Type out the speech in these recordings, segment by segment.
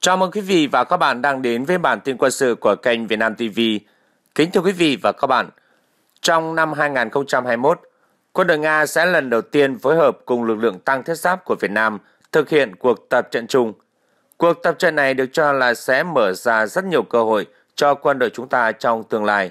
Chào mừng quý vị và các bạn đang đến với bản tin quân sự của kênh Việt Nam TV. Kính thưa quý vị và các bạn, trong năm 2021, quân đội Nga sẽ lần đầu tiên phối hợp cùng lực lượng tăng thiết giáp của Việt Nam thực hiện cuộc tập trận chung. Cuộc tập trận này được cho là sẽ mở ra rất nhiều cơ hội cho quân đội chúng ta trong tương lai.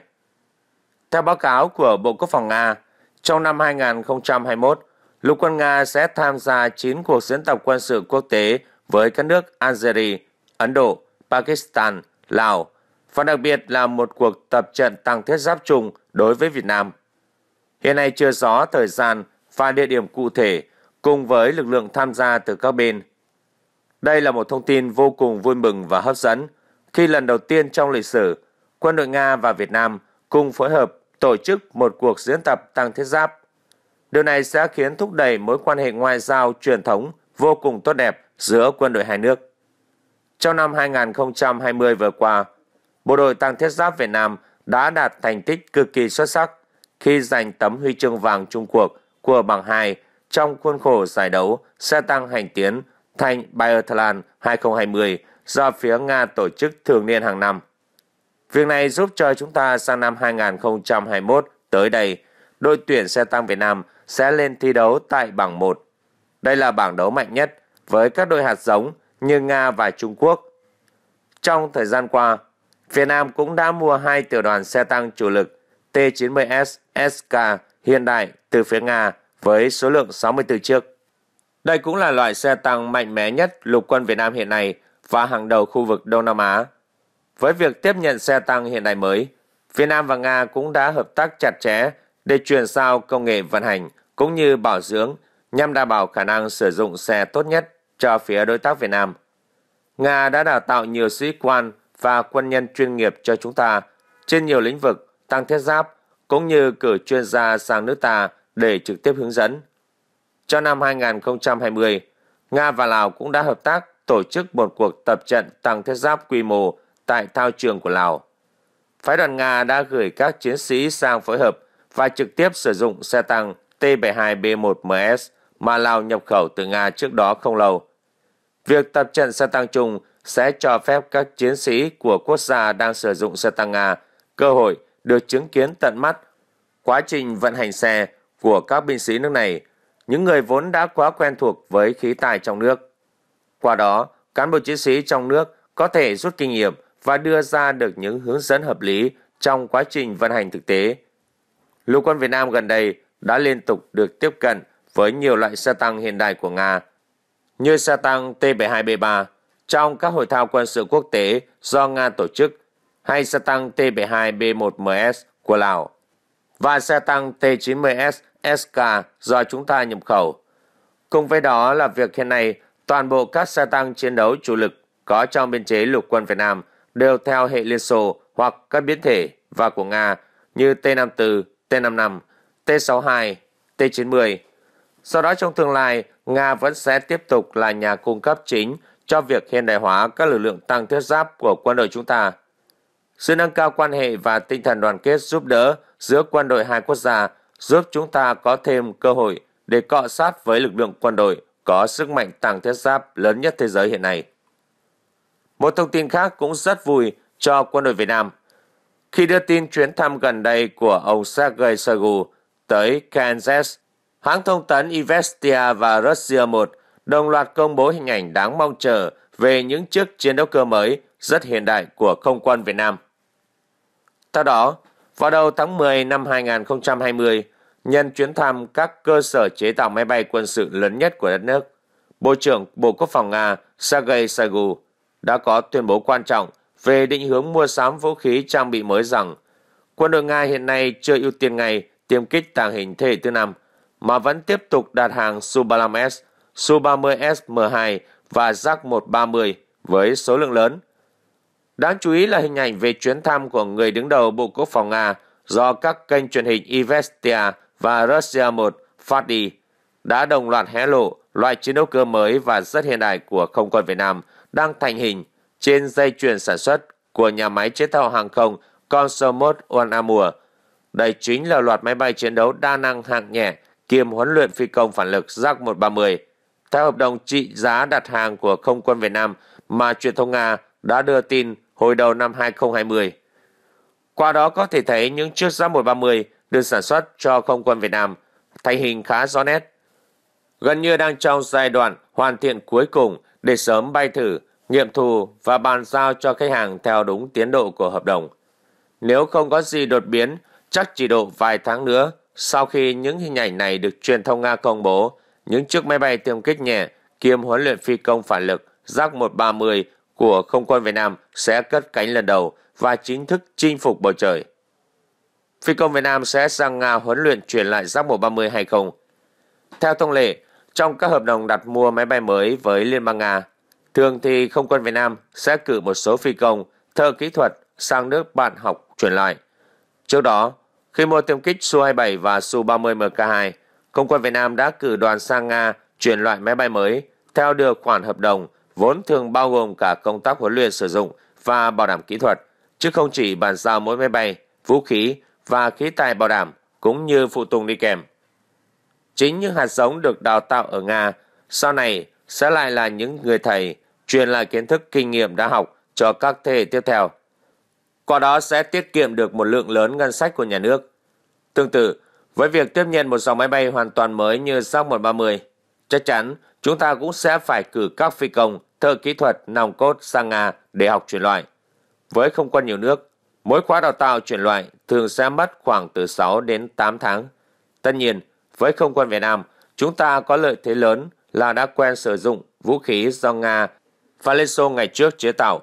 Theo báo cáo của Bộ Quốc phòng Nga, trong năm 2021, lục quân Nga sẽ tham gia 9 cuộc diễn tập quân sự quốc tế với các nước Algeria, Ấn Độ, Pakistan, Lào và đặc biệt là một cuộc tập trận tăng thiết giáp chung đối với Việt Nam. Hiện nay chưa rõ thời gian và địa điểm cụ thể cùng với lực lượng tham gia từ các bên. Đây là một thông tin vô cùng vui mừng và hấp dẫn khi lần đầu tiên trong lịch sử, quân đội Nga và Việt Nam cùng phối hợp tổ chức một cuộc diễn tập tăng thiết giáp. Điều này sẽ khiến thúc đẩy mối quan hệ ngoại giao truyền thống vô cùng tốt đẹp giữa quân đội hai nước. Trong năm 2020 vừa qua, Bộ đội Tăng Thiết Giáp Việt Nam đã đạt thành tích cực kỳ xuất sắc khi giành tấm huy chương vàng Trung cuộc của bảng 2 trong khuôn khổ giải đấu xe tăng hành tiến thành Biathlon 2020 do phía Nga tổ chức thường niên hàng năm. Việc này giúp cho chúng ta sang năm 2021 tới đây, đội tuyển xe tăng Việt Nam sẽ lên thi đấu tại bảng 1. Đây là bảng đấu mạnh nhất với các đội hạt giống như Nga và Trung Quốc. Trong thời gian qua, Việt Nam cũng đã mua hai tiểu đoàn xe tăng chủ lực T-90S SK hiện đại từ phía Nga với số lượng 64 chiếc. Đây cũng là loại xe tăng mạnh mẽ nhất lục quân Việt Nam hiện nay và hàng đầu khu vực Đông Nam Á. Với việc tiếp nhận xe tăng hiện đại mới, Việt Nam và Nga cũng đã hợp tác chặt chẽ để chuyển giao công nghệ vận hành cũng như bảo dưỡng nhằm đảm bảo khả năng sử dụng xe tốt nhất cho phía đối tác Việt Nam. Nga đã đào tạo nhiều sĩ quan và quân nhân chuyên nghiệp cho chúng ta trên nhiều lĩnh vực tăng thiết giáp cũng như cử chuyên gia sang nước ta để trực tiếp hướng dẫn. Cho năm 2020, Nga và Lào cũng đã hợp tác tổ chức một cuộc tập trận tăng thiết giáp quy mô tại thao trường của Lào. Phái đoàn Nga đã gửi các chiến sĩ sang phối hợp và trực tiếp sử dụng xe tăng T-72B1MS mà Lào nhập khẩu từ Nga trước đó không lâu Việc tập trận xe tăng chung sẽ cho phép các chiến sĩ của quốc gia đang sử dụng xe tăng Nga cơ hội được chứng kiến tận mắt quá trình vận hành xe của các binh sĩ nước này, những người vốn đã quá quen thuộc với khí tài trong nước. Qua đó, cán bộ chiến sĩ trong nước có thể rút kinh nghiệm và đưa ra được những hướng dẫn hợp lý trong quá trình vận hành thực tế. Lục quân Việt Nam gần đây đã liên tục được tiếp cận với nhiều loại xe tăng hiện đại của Nga, như xe tăng T-72B3 trong các hội thao quân sự quốc tế do Nga tổ chức hay xe tăng T-72B1MS của Lào và xe tăng T-90S SK do chúng ta nhập khẩu. Cùng với đó là việc hiện nay toàn bộ các xe tăng chiến đấu chủ lực có trong biên chế lục quân Việt Nam đều theo hệ Liên Xô hoặc các biến thể và của Nga như T-54, T-55, T-62, T-90, sau đó trong tương lai, Nga vẫn sẽ tiếp tục là nhà cung cấp chính cho việc hiện đại hóa các lực lượng tăng thiết giáp của quân đội chúng ta. Sự nâng cao quan hệ và tinh thần đoàn kết giúp đỡ giữa quân đội hai quốc gia giúp chúng ta có thêm cơ hội để cọ sát với lực lượng quân đội có sức mạnh tăng thiết giáp lớn nhất thế giới hiện nay. Một thông tin khác cũng rất vui cho quân đội Việt Nam. Khi đưa tin chuyến thăm gần đây của ông Sergei Shoigu tới Kansas Hãng thông tấn Ivestia và Russia 1 đồng loạt công bố hình ảnh đáng mong chờ về những chiếc chiến đấu cơ mới rất hiện đại của không quân Việt Nam. Theo đó, vào đầu tháng 10 năm 2020, nhân chuyến thăm các cơ sở chế tạo máy bay quân sự lớn nhất của đất nước, Bộ trưởng Bộ Quốc phòng Nga Sergei Shoigu đã có tuyên bố quan trọng về định hướng mua sắm vũ khí trang bị mới rằng quân đội Nga hiện nay chưa ưu tiên ngay tiêm kích tàng hình thế hệ thứ năm – mà vẫn tiếp tục đặt hàng Su-35S, Su-30S M2 và Jack 130 với số lượng lớn. Đáng chú ý là hình ảnh về chuyến thăm của người đứng đầu Bộ Quốc phòng Nga do các kênh truyền hình Ivestia và Russia 1 phát đi đã đồng loạt hé lộ loại chiến đấu cơ mới và rất hiện đại của không quân Việt Nam đang thành hình trên dây chuyền sản xuất của nhà máy chế tạo hàng không Consomot One Amur. Đây chính là loạt máy bay chiến đấu đa năng hạng nhẹ kiêm huấn luyện phi công phản lực Yak 130 theo hợp đồng trị giá đặt hàng của không quân Việt Nam mà truyền thông Nga đã đưa tin hồi đầu năm 2020. Qua đó có thể thấy những chiếc Yak 130 được sản xuất cho không quân Việt Nam thành hình khá rõ nét. Gần như đang trong giai đoạn hoàn thiện cuối cùng để sớm bay thử, nghiệm thu và bàn giao cho khách hàng theo đúng tiến độ của hợp đồng. Nếu không có gì đột biến, chắc chỉ độ vài tháng nữa sau khi những hình ảnh này được truyền thông Nga công bố, những chiếc máy bay tiêm kích nhẹ kiêm huấn luyện phi công phản lực Yak-130 của không quân Việt Nam sẽ cất cánh lần đầu và chính thức chinh phục bầu trời. Phi công Việt Nam sẽ sang Nga huấn luyện chuyển lại Yak-130 hay không? Theo thông lệ, trong các hợp đồng đặt mua máy bay mới với Liên bang Nga, thường thì không quân Việt Nam sẽ cử một số phi công, thợ kỹ thuật sang nước bạn học chuyển lại. Trước đó, khi mua tiêm kích Su-27 và Su-30 MK2, Không quân Việt Nam đã cử đoàn sang Nga chuyển loại máy bay mới theo điều khoản hợp đồng vốn thường bao gồm cả công tác huấn luyện sử dụng và bảo đảm kỹ thuật, chứ không chỉ bàn giao mỗi máy bay, vũ khí và khí tài bảo đảm cũng như phụ tùng đi kèm. Chính những hạt giống được đào tạo ở Nga sau này sẽ lại là những người thầy truyền lại kiến thức kinh nghiệm đã học cho các thế hệ tiếp theo qua đó sẽ tiết kiệm được một lượng lớn ngân sách của nhà nước. Tương tự, với việc tiếp nhận một dòng máy bay hoàn toàn mới như Sak 130, chắc chắn chúng ta cũng sẽ phải cử các phi công thợ kỹ thuật nòng cốt sang Nga để học chuyển loại. Với không quân nhiều nước, mỗi khóa đào tạo chuyển loại thường sẽ mất khoảng từ 6 đến 8 tháng. Tất nhiên, với không quân Việt Nam, chúng ta có lợi thế lớn là đã quen sử dụng vũ khí do Nga và Liên Xô ngày trước chế tạo,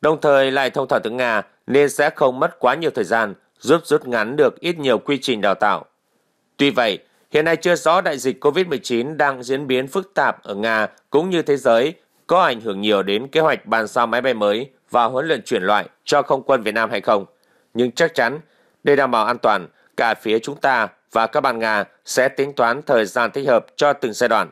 đồng thời lại thông thạo tiếng Nga nên sẽ không mất quá nhiều thời gian, giúp rút ngắn được ít nhiều quy trình đào tạo. Tuy vậy, hiện nay chưa rõ đại dịch COVID-19 đang diễn biến phức tạp ở Nga cũng như thế giới có ảnh hưởng nhiều đến kế hoạch bàn giao máy bay mới và huấn luyện chuyển loại cho không quân Việt Nam hay không. Nhưng chắc chắn, để đảm bảo an toàn, cả phía chúng ta và các bạn Nga sẽ tính toán thời gian thích hợp cho từng giai đoạn,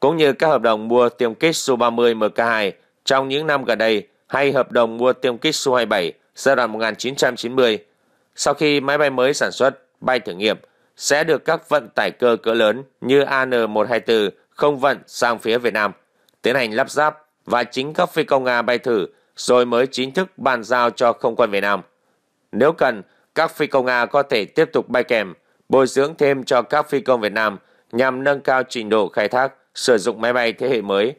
cũng như các hợp đồng mua tiêm kích Su-30 MK2 trong những năm gần đây hay hợp đồng mua tiêm kích Su-27 giai đoạn 1990, sau khi máy bay mới sản xuất bay thử nghiệm sẽ được các vận tải cơ cỡ lớn như AN-124 không vận sang phía Việt Nam, tiến hành lắp ráp và chính các phi công Nga bay thử rồi mới chính thức bàn giao cho không quân Việt Nam. Nếu cần, các phi công Nga có thể tiếp tục bay kèm, bồi dưỡng thêm cho các phi công Việt Nam nhằm nâng cao trình độ khai thác, sử dụng máy bay thế hệ mới.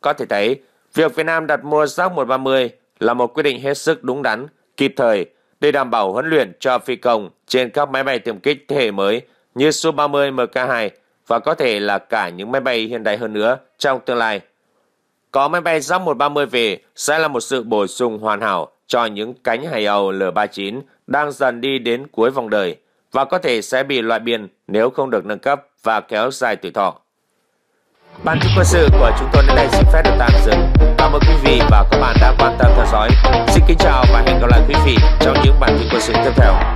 Có thể thấy, việc Việt Nam đặt mua Sak-130 là một quyết định hết sức đúng đắn, kịp thời để đảm bảo huấn luyện cho phi công trên các máy bay tiêm kích thế hệ mới như Su-30 MK2 và có thể là cả những máy bay hiện đại hơn nữa trong tương lai. Có máy bay giáp 130 về sẽ là một sự bổ sung hoàn hảo cho những cánh Hải Âu L-39 đang dần đi đến cuối vòng đời và có thể sẽ bị loại biên nếu không được nâng cấp và kéo dài tuổi thọ. Bản tin quân sự của chúng tôi đến đây xin phép được tạm dừng. Cảm ơn quý vị và các bạn đã quan tâm theo dõi. Xin kính chào và hẹn gặp lại quý vị trong những bản tin quân sự tiếp theo.